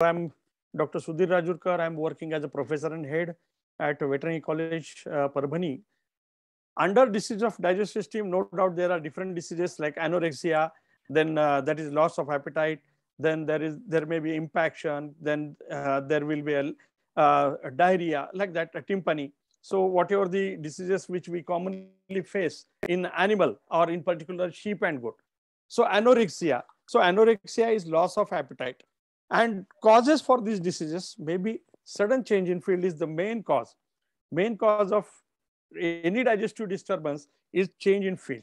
I'm Dr. Sudhir Rajurkar. I'm working as a professor and head at Veterinary College uh, Parbhani. Under disease of digestive system, no doubt there are different diseases like anorexia, then uh, that is loss of appetite, then there is there may be impaction, then uh, there will be a, a uh, diarrhea like that, a timpani. So whatever the diseases which we commonly face in animal or in particular sheep and goat. So anorexia. So anorexia is loss of appetite and causes for these diseases, maybe sudden change in field is the main cause. Main cause of any digestive disturbance is change in field.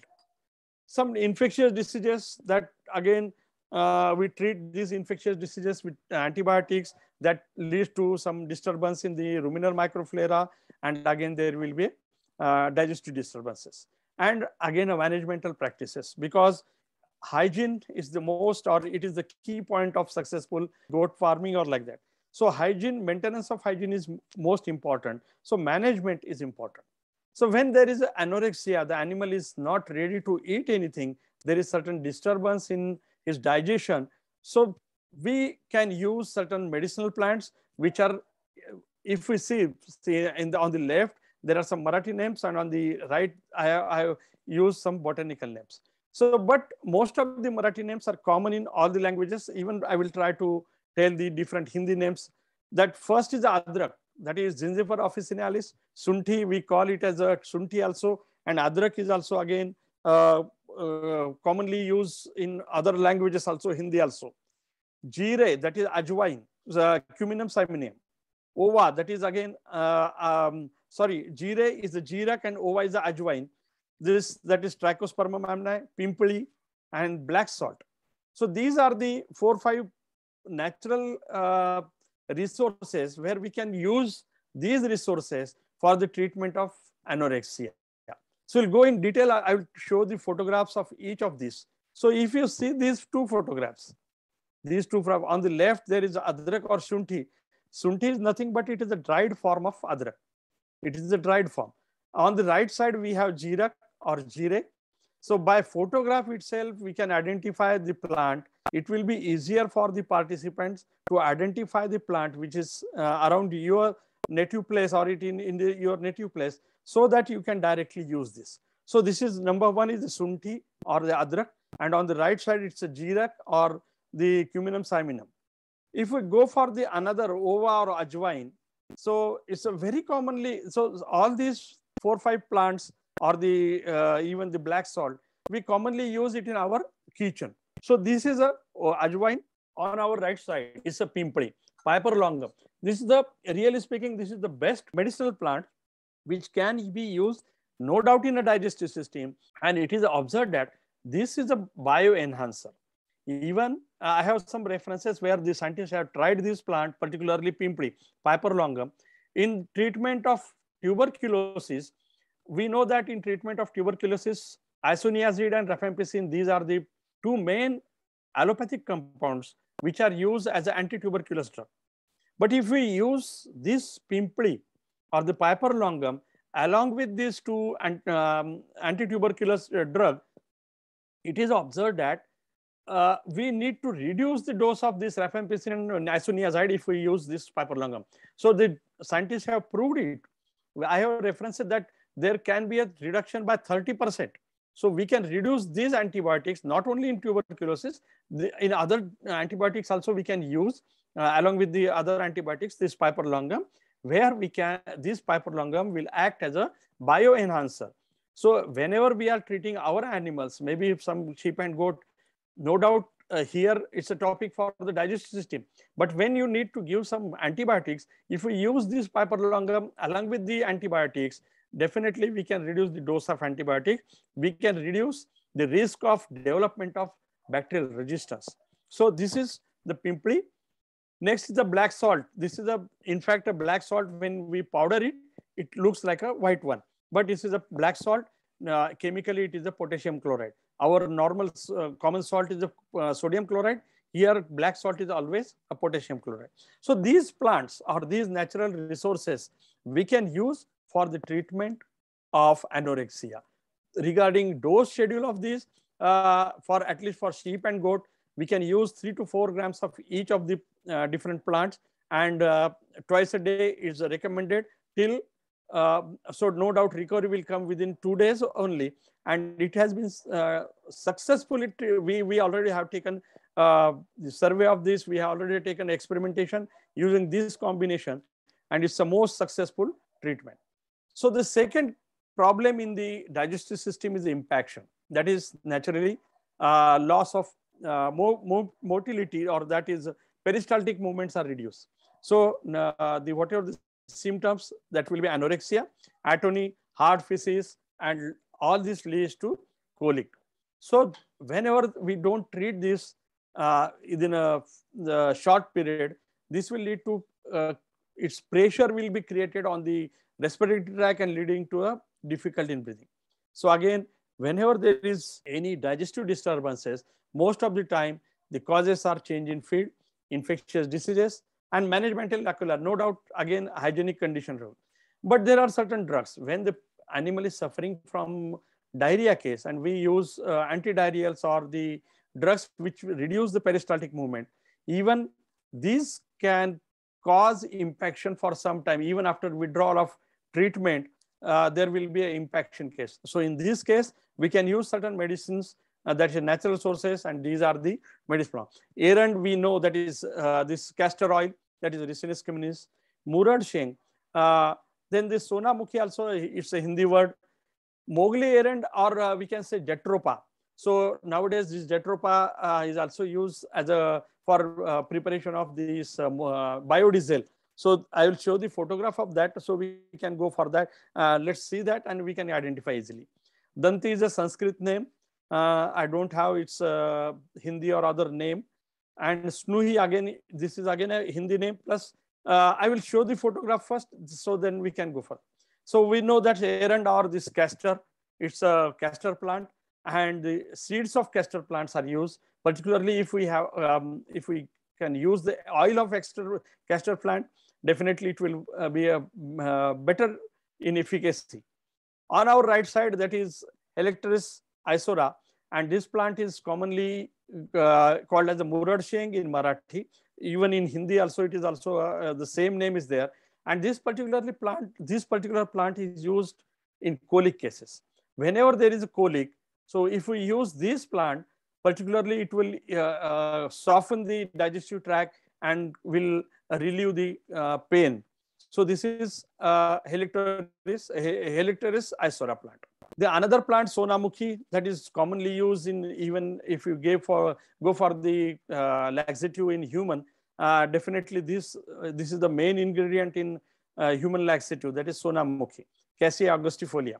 Some infectious diseases that again, uh, we treat these infectious diseases with antibiotics that leads to some disturbance in the ruminal microflora. And again, there will be uh, digestive disturbances. And again, a managemental practices because hygiene is the most or it is the key point of successful goat farming or like that. So hygiene, maintenance of hygiene is most important. So management is important. So when there is anorexia, the animal is not ready to eat anything. There is certain disturbance in his digestion. So we can use certain medicinal plants, which are, if we see, see in the, on the left, there are some Marathi names and on the right, I, I use some botanical names. So, but most of the Marathi names are common in all the languages. Even I will try to tell the different Hindi names. That first is Adrak, that is Zinzifer officinalis. Sunti, we call it as a Sunti also. And Adrak is also again uh, uh, commonly used in other languages also, Hindi also. Jire, that is Ajwain, the Cuminum Simonium. Ova, that is again, uh, um, sorry, Jire is the Jirak and Ova is the Ajwain this that is Trichospermum amni, pimply, and black salt. So these are the four five natural uh, resources where we can use these resources for the treatment of anorexia. So we'll go in detail. I will show the photographs of each of these. So if you see these two photographs, these two from on the left, there is adrak or shunti. Shunti is nothing but it is a dried form of adrak. It is a dried form. On the right side, we have jirak, or Jireh. So by photograph itself, we can identify the plant. It will be easier for the participants to identify the plant which is uh, around your native place or it in, in the, your native place so that you can directly use this. So this is number one is the sunti or the adrak and on the right side it's a jirak or the cuminum siminum. If we go for the another ova or ajwain, so it's a very commonly, so all these four, five plants or the uh, even the black salt we commonly use it in our kitchen so this is a uh, ajwain on our right side is a pimpli piper longum this is the really speaking this is the best medicinal plant which can be used no doubt in a digestive system and it is observed that this is a bioenhancer even uh, i have some references where the scientists have tried this plant particularly pimpli piper longum in treatment of tuberculosis we know that in treatment of tuberculosis, isoniazid and rifampicin, these are the two main allopathic compounds which are used as an anti-tuberculous drug. But if we use this pimply or the piper longum along with these two um, anti-tuberculous uh, drug, it is observed that uh, we need to reduce the dose of this rifampicin and isoniazid if we use this piper longum. So the scientists have proved it. I have referenced that there can be a reduction by 30%. So we can reduce these antibiotics, not only in tuberculosis, the, in other antibiotics also we can use uh, along with the other antibiotics, this piperlongum, where we can, this piperlongum will act as a bioenhancer. So whenever we are treating our animals, maybe some sheep and goat, no doubt uh, here it's a topic for the digestive system. But when you need to give some antibiotics, if we use this piperlongum along with the antibiotics, definitely we can reduce the dose of antibiotic. We can reduce the risk of development of bacterial resistance. So this is the pimply. Next is the black salt. This is a, in fact, a black salt when we powder it, it looks like a white one. But this is a black salt. Uh, chemically, it is a potassium chloride. Our normal uh, common salt is a uh, sodium chloride. Here, black salt is always a potassium chloride. So these plants or these natural resources, we can use for the treatment of anorexia. Regarding dose schedule of these, uh, for at least for sheep and goat, we can use three to four grams of each of the uh, different plants and uh, twice a day is recommended till, uh, so no doubt recovery will come within two days only. And it has been uh, successfully, we, we already have taken uh, the survey of this, we have already taken experimentation using this combination and it's the most successful treatment. So the second problem in the digestive system is impaction. That is naturally uh, loss of uh, motility or that is peristaltic movements are reduced. So uh, the whatever the symptoms that will be anorexia, atony, hard feces, and all this leads to colic. So whenever we don't treat this uh, within a, short period, this will lead to uh, its pressure will be created on the respiratory tract and leading to a difficulty in breathing. So again, whenever there is any digestive disturbances, most of the time the causes are change in feed, infectious diseases, and managemental ocular, no doubt, again, hygienic condition rule. But there are certain drugs. When the animal is suffering from diarrhea case and we use uh, antidiarrheals or the drugs which reduce the peristaltic movement, even these can cause impaction for some time. Even after withdrawal of treatment, uh, there will be an impaction case. So in this case, we can use certain medicines uh, that is natural sources and these are the medicinal. Errand we know that is uh, this castor oil, that is ricinus cuminis, murad sheng. Uh, then this sonamukhi also, it's a Hindi word. Mogli errand or uh, we can say jetropa. So nowadays this jetropa uh, is also used as a for uh, preparation of this um, biodiesel. So I will show the photograph of that. So we can go for that. let's see that and we can identify easily. Danti is a Sanskrit name. Uh, I don't have its uh, Hindi or other name. And Snuhi again, this is again a Hindi name. Plus, uh, I will show the photograph first, so then we can go for. So we know that Erand or this castor, it's a castor plant and the seeds of castor plants are used, particularly if we have, um, if we can use the oil of castor, castor plant, definitely it will uh, be a uh, better in efficacy. On our right side, that is Electris isora, and this plant is commonly uh, called as the Murad in Marathi. Even in Hindi also, it is also uh, uh, the same name is there. And this particularly plant, this particular plant is used in colic cases. Whenever there is a colic, so if we use this plant, particularly it will uh, uh, soften the digestive tract and will relieve the uh, pain. So this is uh, Helicteris, Helicteris isora plant. The another plant, Sonamukhi, that is commonly used in even if you gave for go for the uh, laxative in human, uh, definitely this uh, this is the main ingredient in uh, human laxative that is sonamukhi cassia augustifolia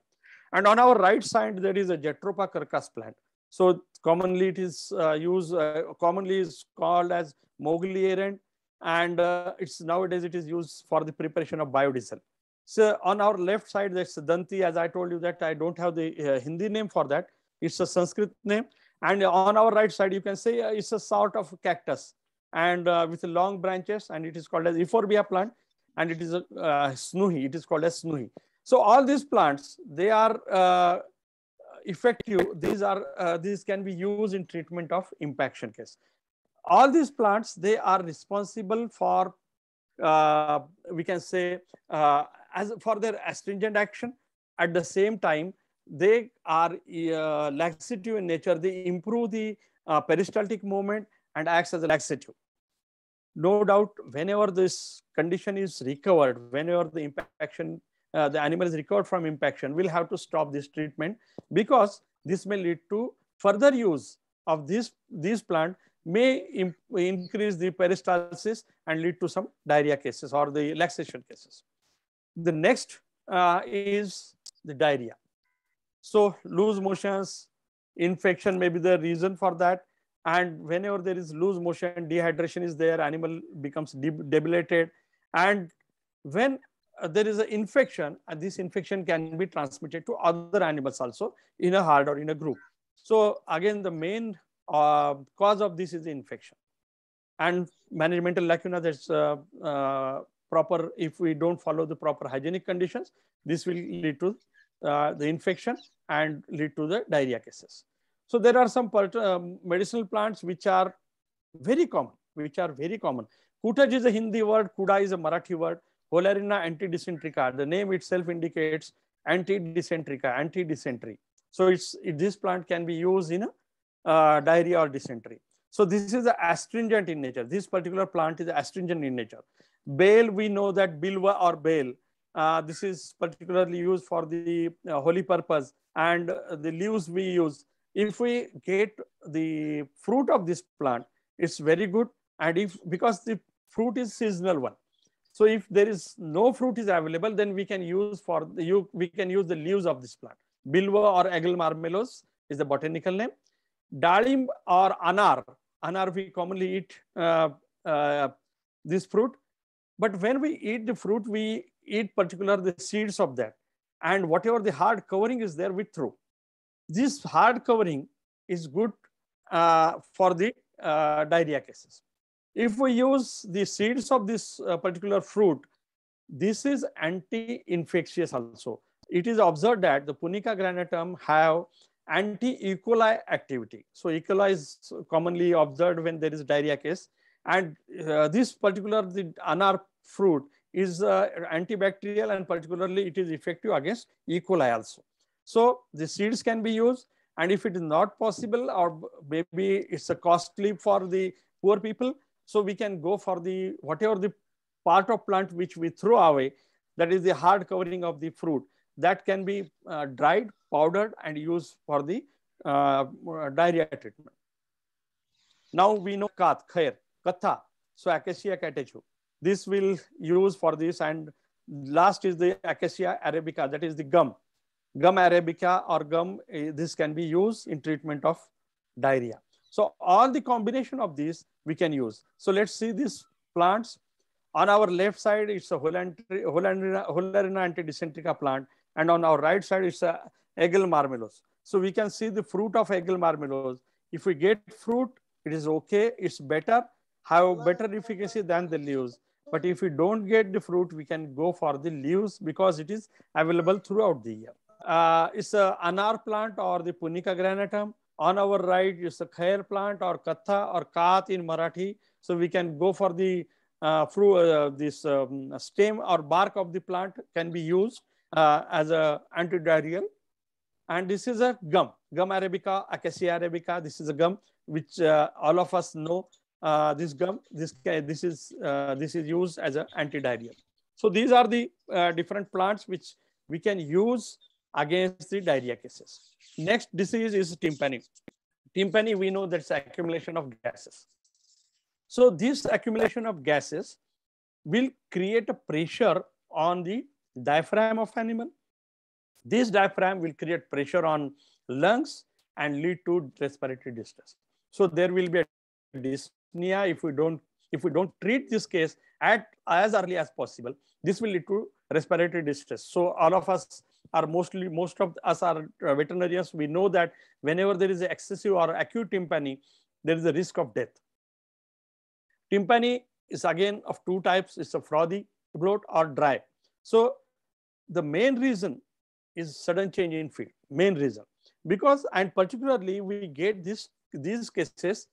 and on our right side, there is a Jetropa carcass plant. So commonly it is uh, used, uh, commonly is called as Mowgli And uh, it's nowadays it is used for the preparation of biodiesel. So on our left side, there's Danti, as I told you that I don't have the uh, Hindi name for that. It's a Sanskrit name. And on our right side, you can say uh, it's a sort of cactus and uh, with long branches and it is called as Euphorbia plant and it is a uh, snuhi. It is called as snuhi. So all these plants, they are uh, effective. These are uh, these can be used in treatment of impaction case. All these plants, they are responsible for uh, we can say uh, as for their astringent action. At the same time, they are uh, laxative in nature. They improve the uh, peristaltic movement and acts as a laxative. No doubt, whenever this condition is recovered, whenever the impaction uh, the animal is recovered from impaction, we'll have to stop this treatment because this may lead to further use of this, this plant may increase the peristalsis and lead to some diarrhea cases or the laxation cases. The next uh, is the diarrhea. So loose motions, infection may be the reason for that. And whenever there is loose motion, dehydration is there, animal becomes debilitated. And when uh, there is an infection and this infection can be transmitted to other animals also in a herd or in a group. So again, the main uh, cause of this is infection. And managemental lacuna that's uh, uh, proper, if we don't follow the proper hygienic conditions, this will lead to uh, the infection and lead to the diarrhea cases. So there are some um, medicinal plants which are very common, which are very common. Kutaj is a Hindi word, Kuda is a Marathi word. Holarina antidysentrica, the name itself indicates antidysentrica, anti-dysentery. So it's it, this plant can be used in a, uh, diarrhea or dysentery. So this is astringent in nature. This particular plant is astringent in nature. Bale, we know that bilwa or bale, uh, this is particularly used for the uh, holy purpose and the leaves we use. If we get the fruit of this plant, it's very good. And if because the fruit is seasonal one, so if there is no fruit is available, then we can use for the, you, we can use the leaves of this plant. Bilwa or agal marmelos is the botanical name. Dalim or anar, anar we commonly eat uh, uh, this fruit. But when we eat the fruit, we eat particular the seeds of that. And whatever the hard covering is there, we throw. This hard covering is good uh, for the uh, diarrhea cases. If we use the seeds of this uh, particular fruit, this is anti-infectious also. It is observed that the Punica granatum have anti-E. coli activity. So E. coli is commonly observed when there is diarrhea case. And uh, this particular, the anar fruit is uh, antibacterial and particularly it is effective against E. coli also. So the seeds can be used. And if it is not possible or maybe it's a costly for the poor people, so we can go for the whatever the part of plant which we throw away, that is the hard covering of the fruit, that can be uh, dried, powdered, and used for the uh, diarrhea treatment. Now we know kath, khair, katha, so acacia catechu. This will use for this and last is the acacia arabica, that is the gum. Gum arabica or gum, eh, this can be used in treatment of diarrhea. So all the combination of these we can use. So let's see these plants. On our left side, it's a Holarina, Holarina antidysentrica plant. And on our right side, it's a Egel marmelos. So we can see the fruit of Egel marmelos. If we get fruit, it is okay. It's better, have better efficacy than the leaves. But if we don't get the fruit, we can go for the leaves because it is available throughout the year. Uh, it's a anar plant or the Punica granatum on our right is the khair plant or katha or kath in Marathi. So we can go for the uh, uh, this um, stem or bark of the plant can be used uh, as a antidiarrheal. And this is a gum, gum arabica, acacia arabica. This is a gum which uh, all of us know. Uh, this gum, this uh, this is this is used as an antidiarrheal. So these are the different plants which we can use against the diarrhea cases. Next disease is tympani. Tympani, we know that's accumulation of gases. So this accumulation of gases will create a pressure on the diaphragm of animal. This diaphragm will create pressure on lungs and lead to respiratory distress. So there will be a dyspnea if we don't if we don't treat this case at as early as possible. This will lead to respiratory distress. So all of us are mostly, most of us are uh, veterinarians. We know that whenever there is excessive or acute tympani, there is a risk of death. Tympani is again of two types. It's a frothy bloat or dry. So the main reason is sudden change in feed, main reason. Because, and particularly we get this, these cases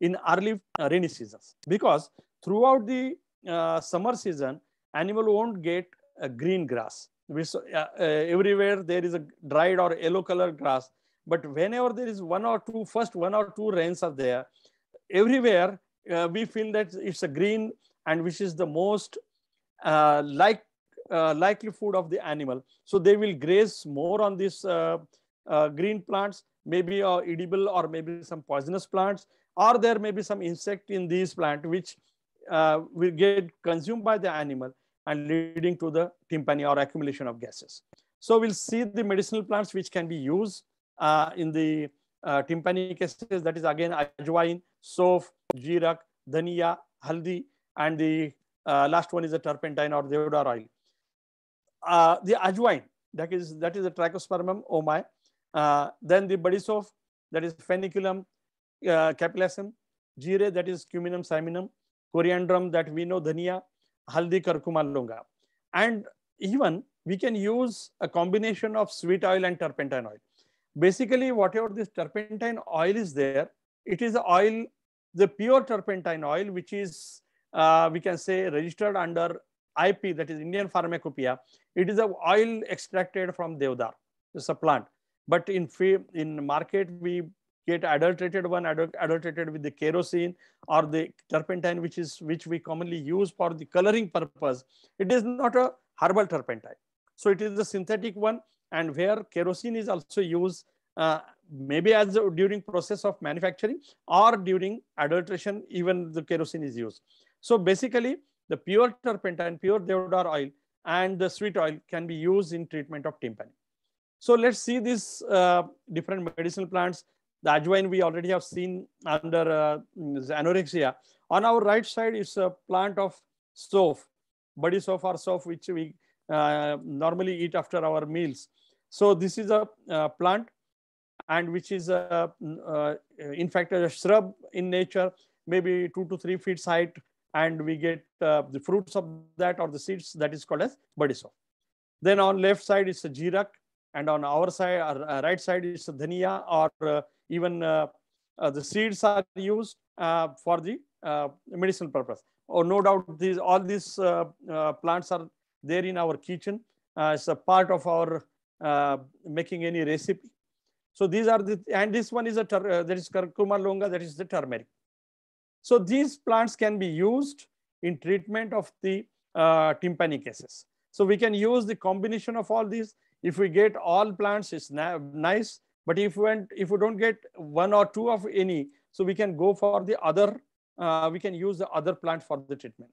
in early uh, rainy seasons because throughout the uh, summer season, animal won't get a uh, green grass. Which, uh, uh, everywhere there is a dried or yellow color grass. But whenever there is one or two, first one or two rains are there, everywhere uh, we feel that it's a green and which is the most uh, like uh, likely food of the animal. So they will graze more on these green plants, maybe uh, edible or maybe some poisonous plants, or there may be some insect in these plant which will get consumed by the animal and leading to the tympani or accumulation of gases. So we'll see the medicinal plants which can be used uh, in the uh, tympani cases. That is again ajwain, sof, jirak, dhania, haldi, and the uh, last one is the turpentine or deodar oil. Uh, the ajwain, that is that is the trichospermum omai. Oh uh, then the body soap, that is feniculum, uh, capillacum, jire, that is cuminum, siminum, coriandrum, that we know, dhania, haldi curcuma And even we can use a combination of sweet oil and turpentine oil. Basically, whatever this turpentine oil is there, it is the oil, the pure turpentine oil, which is, uh, we can say, registered under IP, that is Indian Pharmacopoeia. It is a oil extracted from Devdar. It's a plant. But in, in market, we get adulterated one adulterated with the kerosene or the turpentine which is which we commonly use for the coloring purpose it is not a herbal turpentine so it is the synthetic one and where kerosene is also used uh, maybe as during process of manufacturing or during adulteration even the kerosene is used so basically the pure turpentine pure deodar oil and the sweet oil can be used in treatment of tympani so let's see these uh, different medicinal plants the ajwain we already have seen under uh, mm, anorexia. On our right side is a plant of sof, body sof or sof, which we uh, normally eat after our meals. So this is a uh, plant and which is a, uh, uh, in fact a shrub in nature, maybe two to three feet height and we get uh, the fruits of that or the seeds that is called as body sof. Then on left side is a jirak and on our side, our right side is dhania or even uh, uh, the seeds are used uh, for the medicinal purpose or oh, no doubt these all these plants are there in our kitchen as a part of our making any recipe so these are the and this one is a uh, that is curcuma longa that is the turmeric so these plants can be used in treatment of the uh, tympanic cases. So we can use the combination of all these. If we get all plants, it's nice. But if we if you don't get one or two of any, so we can go for the other. Uh, we can use the other plant for the treatment.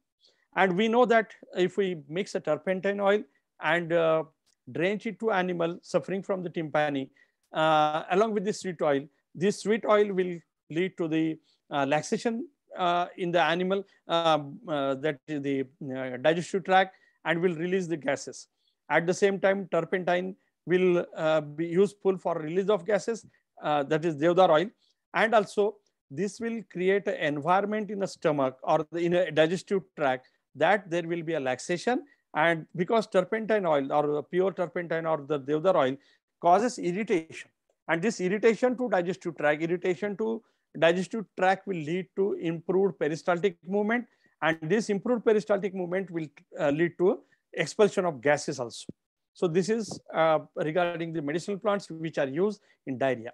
And we know that if we mix a turpentine oil and uh, drench it to animal suffering from the tympani, uh, along with the sweet oil, this sweet oil will lead to the uh, laxation uh, in the animal, um, uh, that is the digestive tract, and will release the gases. At the same time, turpentine will uh, be useful for release of gases, uh, that is deodar oil. And also this will create an environment in the stomach or the, in a digestive tract that there will be a laxation. And because turpentine oil or pure turpentine or the deodar oil causes irritation. And this irritation to digestive tract, irritation to digestive tract will lead to improved peristaltic movement. And this improved peristaltic movement will uh, lead to expulsion of gases also. So this is uh, regarding the medicinal plants which are used in diarrhea.